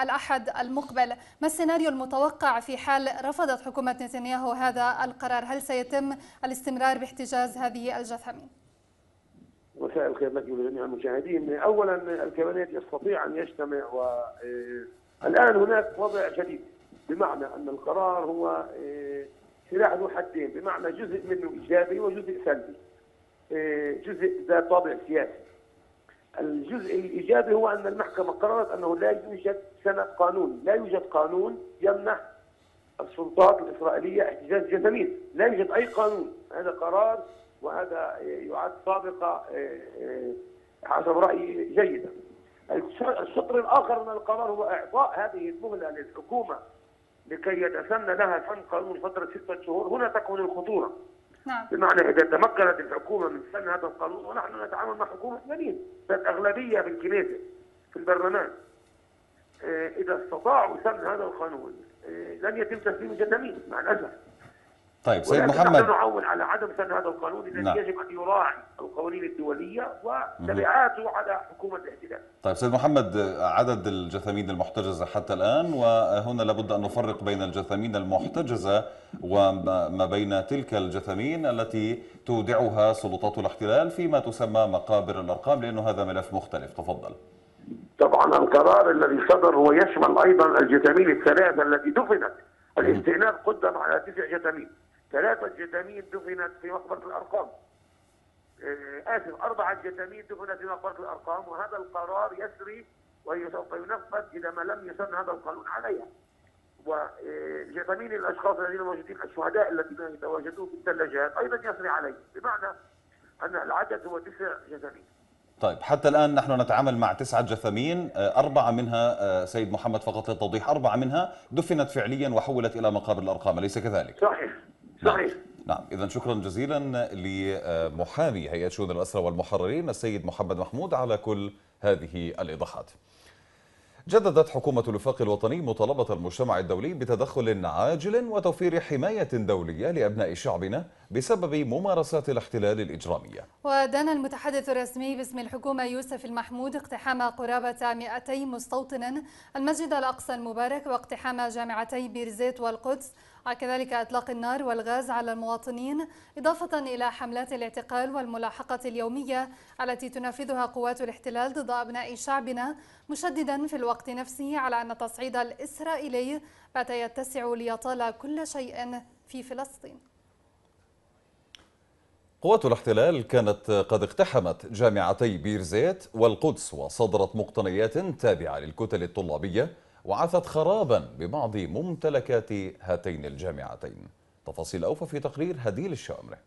الأحد المقبل ما السيناريو المتوقع في حال رفضت حكومة نتنياهو هذا القرار هل سيتم الاستمرار باحتجاز هذه الجثامين؟ مساء الخير لك ولجميع المشاهدين اولا الكيانات يستطيع ان يجتمع و آه، الان هناك وضع جديد بمعنى ان القرار هو آه، سلاح ذو حدين بمعنى جزء منه ايجابي وجزء سلبي آه، جزء ذات طابع سياسي الجزء الايجابي هو ان المحكمه قررت انه لا يوجد سند قانوني، لا يوجد قانون يمنح السلطات الاسرائيليه احتجاز جثمين، لا يوجد اي قانون، هذا قرار وهذا يعد سابقة آه، آه، حسب رأيي جيدا السطر الآخر من القرار هو إعطاء هذه المهلة للحكومة لكي يتسنى لها فن قانون فترة ستة شهور هنا تكمن الخطورة نعم. بمعنى إذا تمكنت الحكومة من فن هذا القانون ونحن نتعامل مع حكومة مليم ذات أغلبية في الكنيسة في البرلمان آه، إذا استطاعوا سن هذا القانون لن يتم تسليم الجنمين مع الأسف طيب سيد محمد نعول على عدم سن هذا القانون الذي نعم. يجب ان يراعي القوانين الدوليه وتبعاته على حكومه الاحتلال. طيب سيد محمد عدد الجثامين المحتجزه حتى الان وهنا لابد ان نفرق بين الجثامين المحتجزه وما بين تلك الجثامين التي تودعها سلطات الاحتلال فيما تسمى مقابر الارقام لانه هذا ملف مختلف تفضل. طبعا القرار الذي صدر هو يشمل ايضا الجثامين الثلاثه التي دفنت الاستئناف قدم على تسع جثامين ثلاثة جثامين دفنت في مقبرة الأرقام آه، آسف أربعة جثامين دفنت في مقبرة الأرقام وهذا القرار يسري وسوف ينفذ إذا ما لم يسن هذا القانون عليها وجثامين الأشخاص الذين موجودين الشهداء الذين يتواجدون في الثلاجات أيضا يسري عليهم بمعنى أن العدد هو تسع جثامين طيب حتى الآن نحن نتعامل مع تسعة جثامين آه، أربعة منها آه، سيد محمد فقط للتوضيح أربعة منها دفنت فعليا وحولت إلى مقابر الأرقام أليس كذلك؟ صحيح نعم. صحيح نعم إذا شكرا جزيلا لمحامي هيئة شؤون الأسرى والمحررين السيد محمد محمود على كل هذه الإيضاحات جددت حكومة الوفاق الوطني مطالبة المجتمع الدولي بتدخل عاجل وتوفير حماية دولية لأبناء شعبنا بسبب ممارسات الاحتلال الإجرامية ودان المتحدث الرسمي باسم الحكومة يوسف المحمود اقتحام قرابة 200 مستوطن المسجد الأقصى المبارك واقتحام جامعتي بيرزيت والقدس وكذلك إطلاق النار والغاز على المواطنين إضافة إلى حملات الاعتقال والملاحقة اليومية التي تنفذها قوات الاحتلال ضد أبناء شعبنا مشددا في الوقت نفسه على أن التصعيد الإسرائيلي بات يتسع ليطال كل شيء في فلسطين قوات الاحتلال كانت قد اقتحمت جامعتي بيرزيت والقدس وصدرت مقتنيات تابعة للكتل الطلابية وعثت خرابا ببعض ممتلكات هاتين الجامعتين تفاصيل أوفى في تقرير هديل الشامري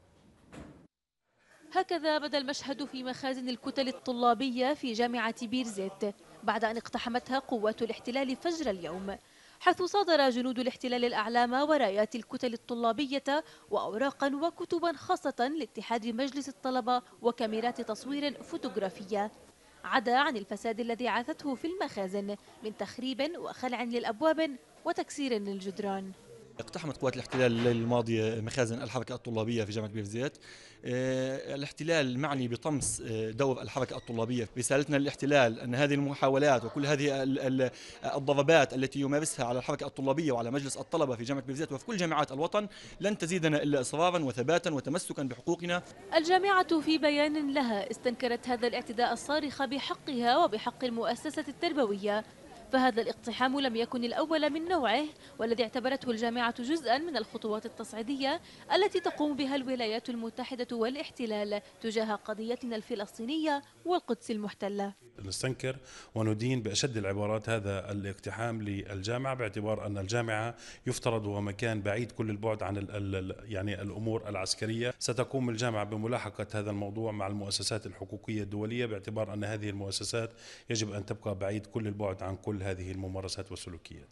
هكذا بدا المشهد في مخازن الكتل الطلابية في جامعة بيرزيت بعد أن اقتحمتها قوات الاحتلال فجر اليوم حيث صادر جنود الاحتلال الأعلام ورايات الكتل الطلابية وأوراقا وكتبا خاصة لاتحاد مجلس الطلبة وكاميرات تصوير فوتوغرافية عدا عن الفساد الذي عاثته في المخازن من تخريب وخلع للأبواب وتكسير للجدران اقتحمت قوات الاحتلال الليلة الماضية مخازن الحركة الطلابية في جامعة بيرزيت آه، الاحتلال معني بطمس آه، دور الحركة الطلابية رسالتنا للاحتلال أن هذه المحاولات وكل هذه الضربات التي يمارسها على الحركة الطلابية وعلى مجلس الطلبة في جامعة بيرزيت وفي كل جامعات الوطن لن تزيدنا إلا إصرارا وثباتا وتمسكا بحقوقنا الجامعة في بيان لها استنكرت هذا الاعتداء الصارخ بحقها وبحق المؤسسة التربوية فهذا الاقتحام لم يكن الأول من نوعه والذي اعتبرته الجامعة جزءا من الخطوات التصعيدية التي تقوم بها الولايات المتحدة والاحتلال تجاه قضيتنا الفلسطينية والقدس المحتلة نستنكر وندين بأشد العبارات هذا الاقتحام للجامعة باعتبار أن الجامعة يفترض هو مكان بعيد كل البعد عن يعني الأمور العسكرية ستقوم الجامعة بملاحقة هذا الموضوع مع المؤسسات الحقوقية الدولية باعتبار أن هذه المؤسسات يجب أن تبقى بعيد كل البعد عن كل كل هذه الممارسات والسلوكيات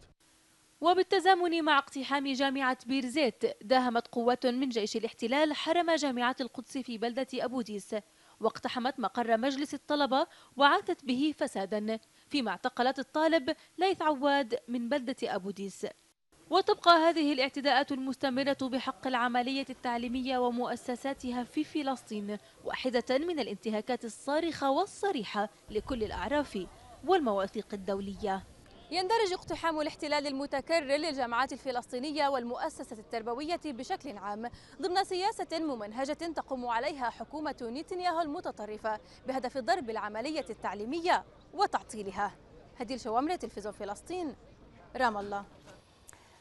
وبالتزامن مع اقتحام جامعة بيرزيت داهمت قوات من جيش الاحتلال حرم جامعة القدس في بلدة أبو ديس واقتحمت مقر مجلس الطلبة وعاتت به فسادا فيما اعتقلت الطالب ليث عواد من بلدة أبو ديس وتبقى هذه الاعتداءات المستمرة بحق العملية التعليمية ومؤسساتها في فلسطين واحدة من الانتهاكات الصارخة والصريحة لكل الأعراف والمواثيق الدولية يندرج اقتحام الاحتلال المتكرر للجامعات الفلسطينية والمؤسسة التربوية بشكل عام ضمن سياسة ممنهجة تقوم عليها حكومة نتنياهو المتطرفة بهدف ضرب العملية التعليمية وتعطيلها هدي الشوامري تلفزيون فلسطين رام الله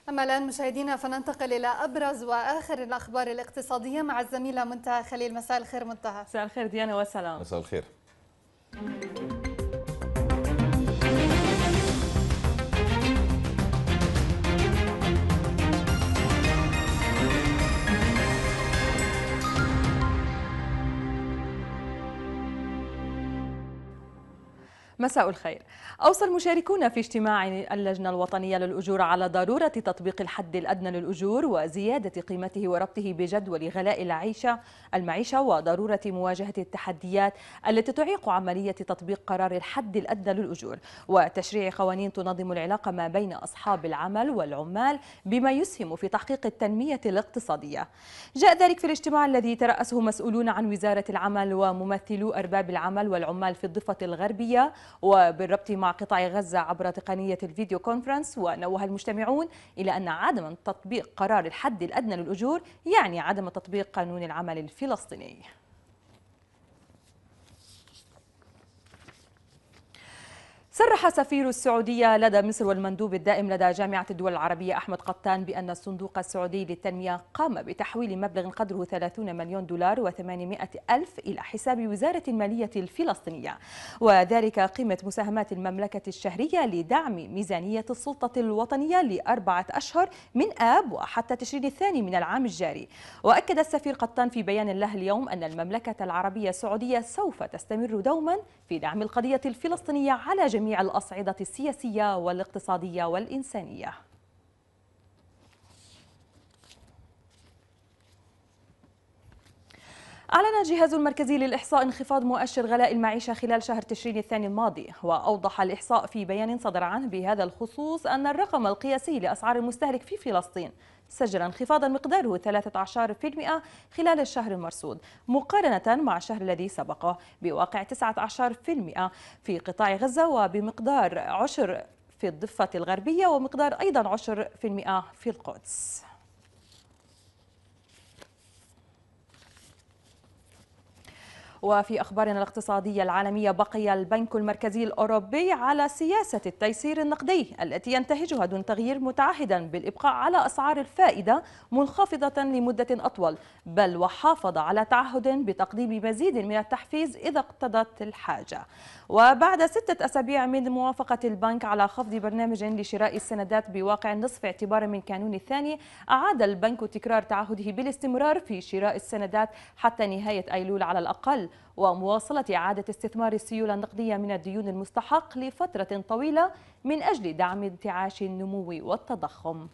أما الآن مشاهدينا فننتقل إلى أبرز وآخر الأخبار الاقتصادية مع الزميلة منتهى خليل مساء الخير منتهى مساء الخير ديانا وسلام مساء الخير مساء الخير أوصى المشاركون في اجتماع اللجنة الوطنية للأجور على ضرورة تطبيق الحد الأدنى للأجور وزيادة قيمته وربطه بجدول غلاء العيشة المعيشة وضرورة مواجهة التحديات التي تعيق عملية تطبيق قرار الحد الأدنى للأجور وتشريع قوانين تنظم العلاقة ما بين أصحاب العمل والعمال بما يسهم في تحقيق التنمية الاقتصادية جاء ذلك في الاجتماع الذي ترأسه مسؤولون عن وزارة العمل وممثلو أرباب العمل والعمال في الضفة الغربية وبالربط مع قطاع غزة عبر تقنية الفيديو كونفرنس ونوه المجتمعون إلى أن عدم تطبيق قرار الحد الأدنى للأجور يعني عدم تطبيق قانون العمل الفلسطيني صرح سفير السعودية لدى مصر والمندوب الدائم لدى جامعة الدول العربية أحمد قطان بأن الصندوق السعودي للتنمية قام بتحويل مبلغ قدره 30 مليون دولار و800 ألف إلى حساب وزارة المالية الفلسطينية وذلك قيمة مساهمات المملكة الشهرية لدعم ميزانية السلطة الوطنية لأربعة أشهر من آب وحتى تشرين الثاني من العام الجاري وأكد السفير قطان في بيان له اليوم أن المملكة العربية السعودية سوف تستمر دوما في دعم القضية الفلسطينية على جميع الأصعدة السياسية والاقتصادية والإنسانية أعلن الجهاز المركزي للإحصاء انخفاض مؤشر غلاء المعيشة خلال شهر تشرين الثاني الماضي وأوضح الإحصاء في بيان صدر عنه بهذا الخصوص أن الرقم القياسي لأسعار المستهلك في فلسطين سجل انخفاضا مقداره 13% خلال الشهر المرصود مقارنة مع الشهر الذي سبقه بواقع 19% في قطاع غزة وبمقدار عشر في الضفة الغربية ومقدار أيضا عشر في المئة في القدس وفي أخبارنا الاقتصادية العالمية بقي البنك المركزي الأوروبي على سياسة التيسير النقدي التي ينتهجها دون تغيير متعهدا بالإبقاء على أسعار الفائدة منخفضة لمدة أطول بل وحافظ على تعهد بتقديم مزيد من التحفيز إذا اقتضت الحاجة وبعد ستة أسابيع من موافقة البنك على خفض برنامج لشراء السندات بواقع نصف اعتبار من كانون الثاني أعاد البنك تكرار تعهده بالاستمرار في شراء السندات حتى نهاية أيلول على الأقل ومواصلة إعادة استثمار السيولة النقدية من الديون المستحق لفترة طويلة من أجل دعم انتعاش النمو والتضخم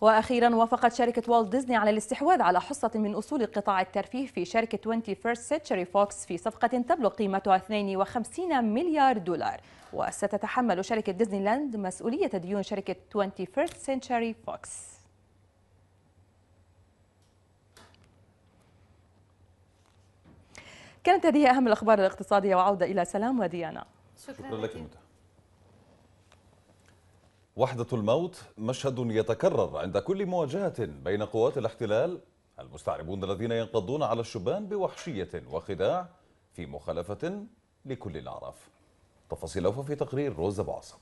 وأخيرا وافقت شركة والت ديزني على الاستحواذ على حصة من أصول قطاع الترفيه في شركة 21st Century Fox في صفقة تبلغ قيمتها 52 مليار دولار وستتحمل شركة ديزني لاند مسؤولية ديون شركة 21st Century Fox كانت هذه أهم الأخبار الاقتصادية وعودة إلى سلام وديانا شكرا, شكرا لك وحدة الموت مشهد يتكرر عند كل مواجهة بين قوات الاحتلال المستعربون الذين ينقضون على الشبان بوحشية وخداع في مخالفة لكل الأعراف تفاصيله في تقرير روزا بعصب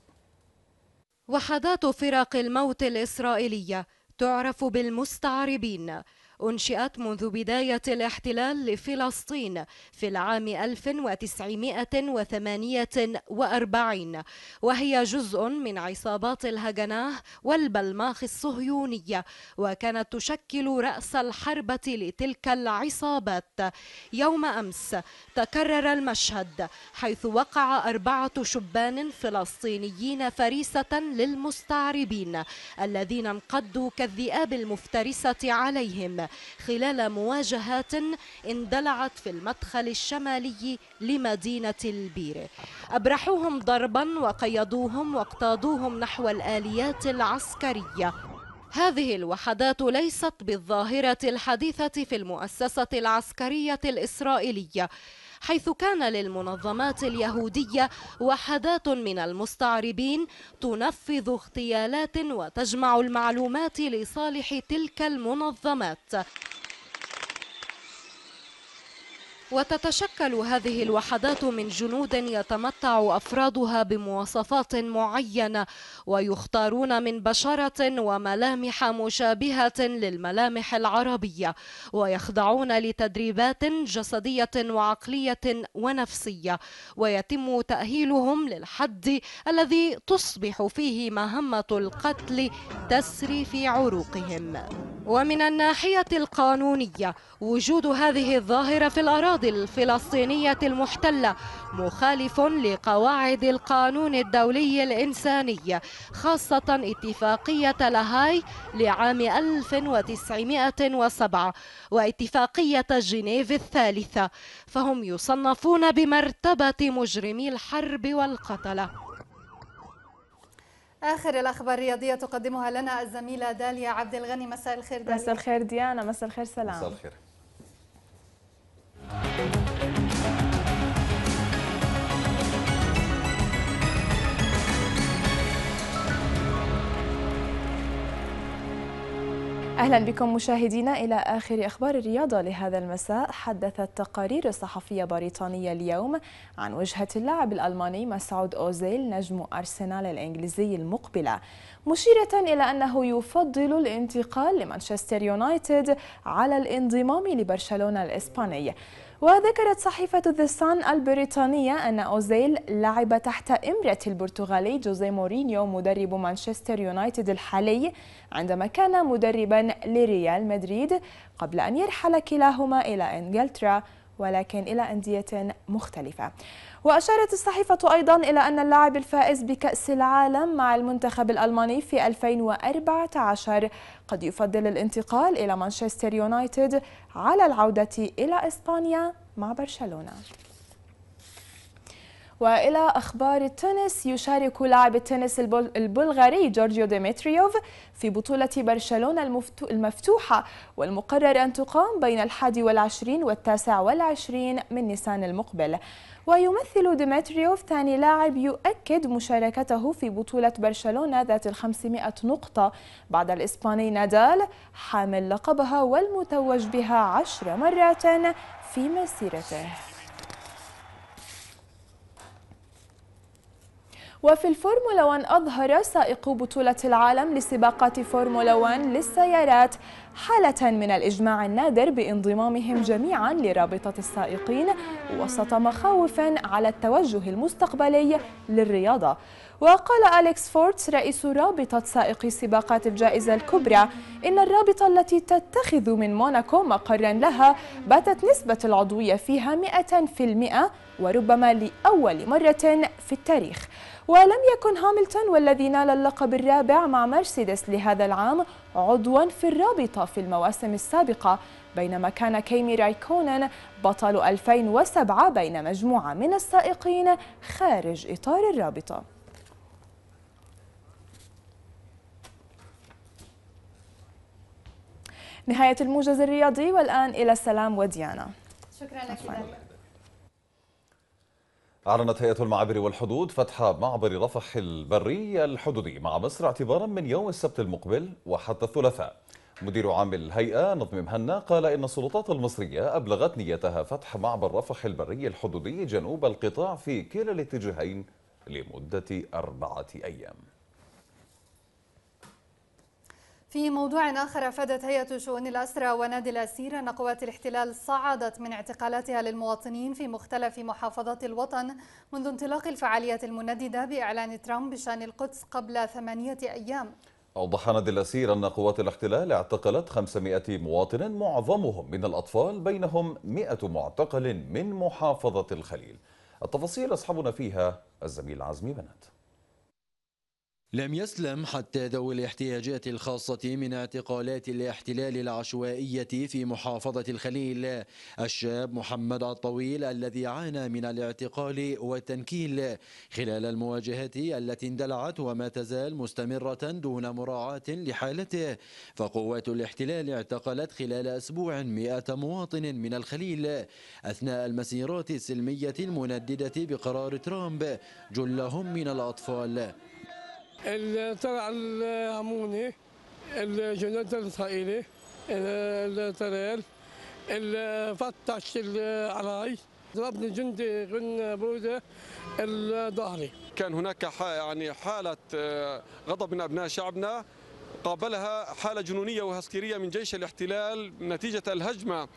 وحدات فراق الموت الإسرائيلية تعرف بالمستعربين أنشئت منذ بداية الاحتلال لفلسطين في العام 1948 وهي جزء من عصابات الهجناه والبلماخ الصهيونية وكانت تشكل رأس الحربة لتلك العصابات يوم أمس تكرر المشهد حيث وقع أربعة شبان فلسطينيين فريسة للمستعربين الذين انقضوا كالذئاب المفترسة عليهم خلال مواجهات اندلعت في المدخل الشمالي لمدينة البير أبرحوهم ضربا وقيدوهم واقتادوهم نحو الآليات العسكرية هذه الوحدات ليست بالظاهرة الحديثة في المؤسسة العسكرية الإسرائيلية حيث كان للمنظمات اليهودية وحدات من المستعربين تنفذ اغتيالات وتجمع المعلومات لصالح تلك المنظمات وتتشكل هذه الوحدات من جنود يتمتع أفرادها بمواصفات معينة ويختارون من بشرة وملامح مشابهة للملامح العربية ويخضعون لتدريبات جسدية وعقلية ونفسية ويتم تأهيلهم للحد الذي تصبح فيه مهمة القتل تسري في عروقهم ومن الناحية القانونية وجود هذه الظاهرة في الأراضي الأراضي الفلسطينية المحتلة مخالف لقواعد القانون الدولي الإنساني خاصة اتفاقية لاهاي لعام 1907 واتفاقية جنيف الثالثة فهم يصنفون بمرتبة مجرمي الحرب والقتله آخر الأخبار الرياضية تقدمها لنا الزميلة داليا عبد الغني مساء الخير داليا مساء الخير ديانا مساء الخير سلام مساء الخير Thank you. أهلا بكم مشاهدينا إلى آخر أخبار الرياضة لهذا المساء حدثت تقارير صحفية بريطانية اليوم عن وجهة اللاعب الألماني مسعود أوزيل نجم أرسنال الإنجليزي المقبلة مشيرة إلى أنه يفضل الانتقال لمانشستر يونايتد على الانضمام لبرشلونة الإسباني وذكرت صحيفة The Sun البريطانية أن أوزيل لعب تحت إمرة البرتغالي جوزي مورينيو مدرب مانشستر يونايتد الحالي عندما كان مدربا لريال مدريد قبل أن يرحل كلاهما إلى إنجلترا ولكن إلى أندية مختلفة وأشارت الصحيفة أيضا إلى أن اللاعب الفائز بكأس العالم مع المنتخب الألماني في 2014 قد يفضل الانتقال إلى مانشستر يونايتد على العودة إلى إسبانيا مع برشلونة والى اخبار التنس يشارك لاعب التنس البلغاري جورجيو ديمتريوف في بطوله برشلونه المفتوحه والمقرر ان تقام بين الحادي والعشرين والتاسع والعشرين من نيسان المقبل ويمثل ديمتريوف ثاني لاعب يؤكد مشاركته في بطولة برشلونة ذات الخمسمائة نقطة بعد الإسباني نادال حامل لقبها والمتوج بها عشر مرات في مسيرته وفي الفورمولا 1 أظهر سائقو بطولة العالم لسباقات فورمولا 1 للسيارات حالة من الإجماع النادر بانضمامهم جميعا لرابطة السائقين وسط مخاوف على التوجه المستقبلي للرياضة وقال أليكس فورتس رئيس رابطة سائقي سباقات الجائزة الكبرى إن الرابطة التي تتخذ من موناكو مقرا لها باتت نسبة العضوية فيها 100% وربما لأول مرة في التاريخ ولم يكن هاملتون والذي نال اللقب الرابع مع مرسيدس لهذا العام عضوا في الرابطة في المواسم السابقة بينما كان كيمي رايكونن بطل 2007 بين مجموعة من السائقين خارج إطار الرابطة نهاية الموجز الرياضي والآن إلى السلام وديانا شكرا لك أعلنت هيئة المعابر والحدود فتح معبر رفح البري الحدودي مع مصر اعتبارا من يوم السبت المقبل وحتى الثلاثاء مدير عام الهيئة نظم مهنا قال إن السلطات المصرية أبلغت نيتها فتح معبر رفح البري الحدودي جنوب القطاع في كلا الاتجاهين لمدة أربعة أيام في موضوع آخر أفادت هيئة شؤون الأسرى ونادي الأسير أن قوات الاحتلال صعدت من اعتقالاتها للمواطنين في مختلف محافظات الوطن منذ انطلاق الفعاليات المنددة بإعلان ترامب بشأن القدس قبل ثمانية أيام أوضح نادي الأسير أن قوات الاحتلال اعتقلت 500 مواطن معظمهم من الأطفال بينهم 100 معتقل من محافظة الخليل التفاصيل أصحابنا فيها الزميل عزمي بنات لم يسلم حتى ذوي الاحتياجات الخاصة من اعتقالات الاحتلال العشوائية في محافظة الخليل الشاب محمد الطويل الذي عانى من الاعتقال والتنكيل خلال المواجهات التي اندلعت وما تزال مستمرة دون مراعاة لحالته فقوات الاحتلال اعتقلت خلال أسبوع مئة مواطن من الخليل أثناء المسيرات السلمية المنددة بقرار ترامب جلهم من الأطفال اللي طلع الهموني الجنود الإسرائيلي الترير اللي فتش العراي ضربني جندي غن بودة الظهري كان هناك يعني حالة آه، غضب من أبناء شعبنا قابلها حالة جنونية وهستيرية من جيش الاحتلال نتيجة الهجمة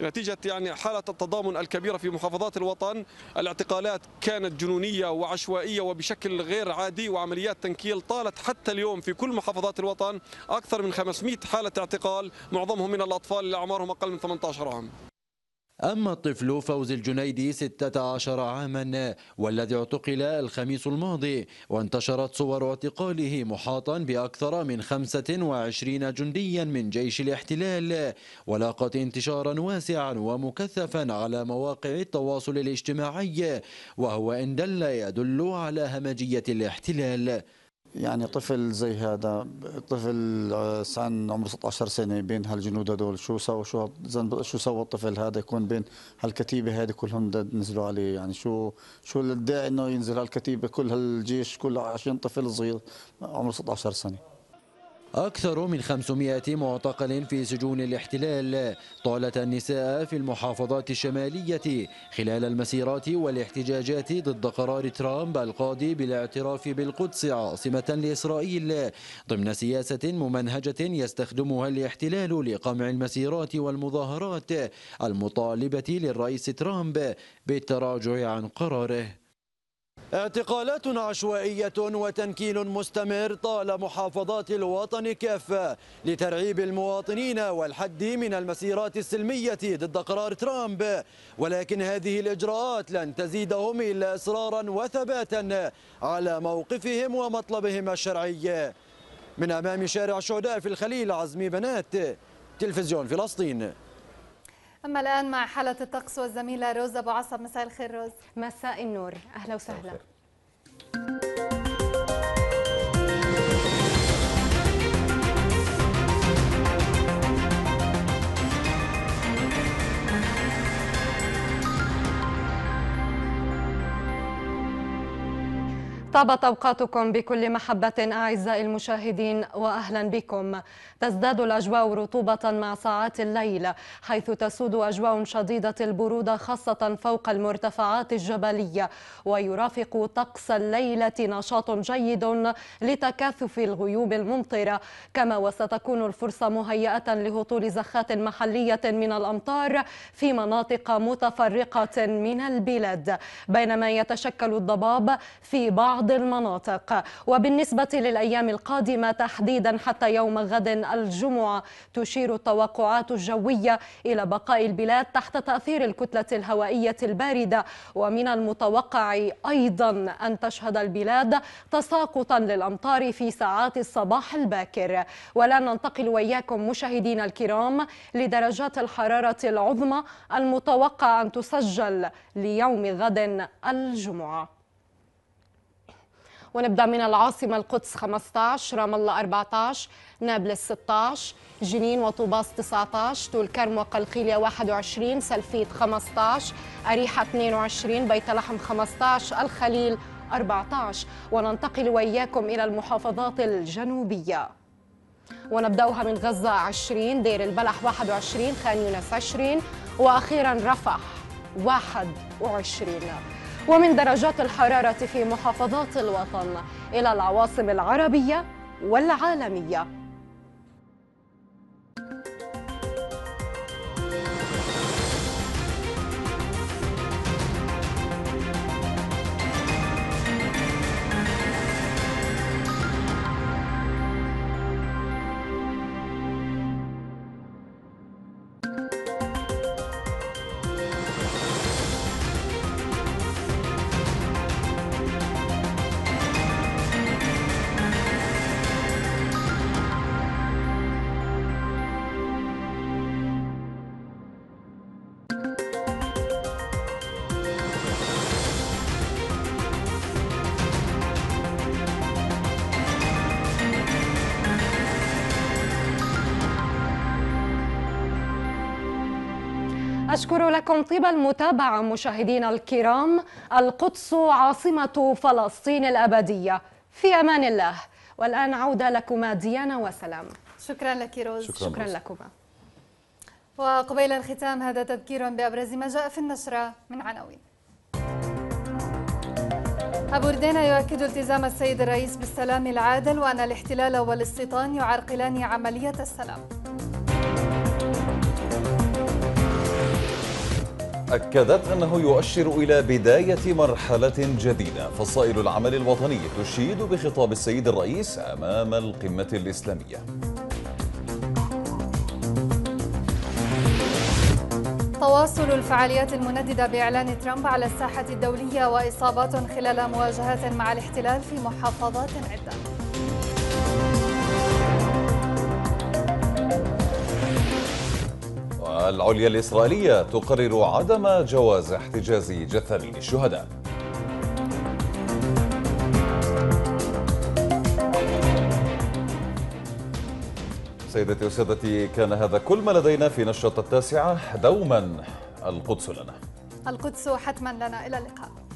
نتيجة يعني حالة التضامن الكبيرة في محافظات الوطن الاعتقالات كانت جنونية وعشوائية وبشكل غير عادي وعمليات تنكيل طالت حتى اليوم في كل محافظات الوطن أكثر من 500 حالة اعتقال معظمهم من الأطفال اللي أعمارهم أقل من 18 عام أما الطفل فوزي الجنيدي 16 عاما والذي اعتقل الخميس الماضي وانتشرت صور اعتقاله محاطا بأكثر من 25 جنديا من جيش الاحتلال ولاقت انتشارا واسعا ومكثفا على مواقع التواصل الاجتماعي وهو إن دل يدل على همجية الاحتلال يعني طفل زي هذا طفل آه، سن عمره 16 سنه بين هالجنود هذول شو سوى شو شو سوى الطفل هذا يكون بين هالكتيبه هذه كلهم نزلوا عليه يعني شو شو الداعي انه ينزل هالكتيبه كل هالجيش كله 20 طفل صغير عمره 16 سنه أكثر من 500 معتقل في سجون الاحتلال طالت النساء في المحافظات الشمالية خلال المسيرات والاحتجاجات ضد قرار ترامب القاضي بالاعتراف بالقدس عاصمة لإسرائيل ضمن سياسة ممنهجة يستخدمها الاحتلال لقمع المسيرات والمظاهرات المطالبة للرئيس ترامب بالتراجع عن قراره اعتقالات عشوائية وتنكيل مستمر طال محافظات الوطن كافة لترعيب المواطنين والحد من المسيرات السلمية ضد قرار ترامب ولكن هذه الإجراءات لن تزيدهم إلا إصرارا وثباتا على موقفهم ومطلبهم الشرعي من أمام شارع الشهداء في الخليل عزمي بنات تلفزيون فلسطين أما الآن مع حالة الطقس والزميلة روز أبو عصب مساء الخير روز مساء النور أهلا وسهلا طابت أوقاتكم بكل محبة أعزائي المشاهدين وأهلا بكم تزداد الأجواء رطوبة مع ساعات الليل حيث تسود أجواء شديدة البرودة خاصة فوق المرتفعات الجبلية ويرافق طقس الليلة نشاط جيد لتكاثف الغيوم الممطرة كما وستكون الفرصة مهيئة لهطول زخات محلية من الأمطار في مناطق متفرقة من البلاد بينما يتشكل الضباب في بعض بعض المناطق وبالنسبة للأيام القادمة تحديدا حتى يوم غد الجمعة تشير التوقعات الجوية إلى بقاء البلاد تحت تأثير الكتلة الهوائية الباردة ومن المتوقع أيضا أن تشهد البلاد تساقطا للأمطار في ساعات الصباح الباكر ولا ننتقل وإياكم مشاهدينا الكرام لدرجات الحرارة العظمى المتوقع أن تسجل ليوم غد الجمعة ونبدا من العاصمه القدس 15 رام الله 14 نابلس 16 جنين وطوباس 19 طول كرم وقلقيليه 21 سلفيت 15 اريحه 22 بيت لحم 15 الخليل 14 وننتقل واياكم الى المحافظات الجنوبيه ونبداها من غزه 20 دير البلح 21 خان يونس 20 واخيرا رفح 21 ومن درجات الحرارة في محافظات الوطن إلى العواصم العربية والعالمية أشكر لكم طيب المتابعة مشاهدينا الكرام القدس عاصمة فلسطين الأبدية في أمان الله والآن عودة لكما ديانا وسلام شكرا لك روز شكرا, شكرا لكما وقبيل الختام هذا تذكير بأبرز ما جاء في النشرة من عناوين أبو ردينا يؤكد التزام السيد الرئيس بالسلام العادل وأن الاحتلال والاستيطان يعرقلان عملية السلام أكدت أنه يؤشر إلى بداية مرحلة جديدة فصائل العمل الوطني تشيد بخطاب السيد الرئيس أمام القمة الإسلامية تواصل الفعاليات المنددة بإعلان ترامب على الساحة الدولية وإصابات خلال مواجهات مع الاحتلال في محافظات عدة العليا الإسرائيلية تقرر عدم جواز احتجاز جثامين الشهداء سيدتي وسادتي كان هذا كل ما لدينا في نشرة التاسعة دوما القدس لنا القدس حتما لنا إلى اللقاء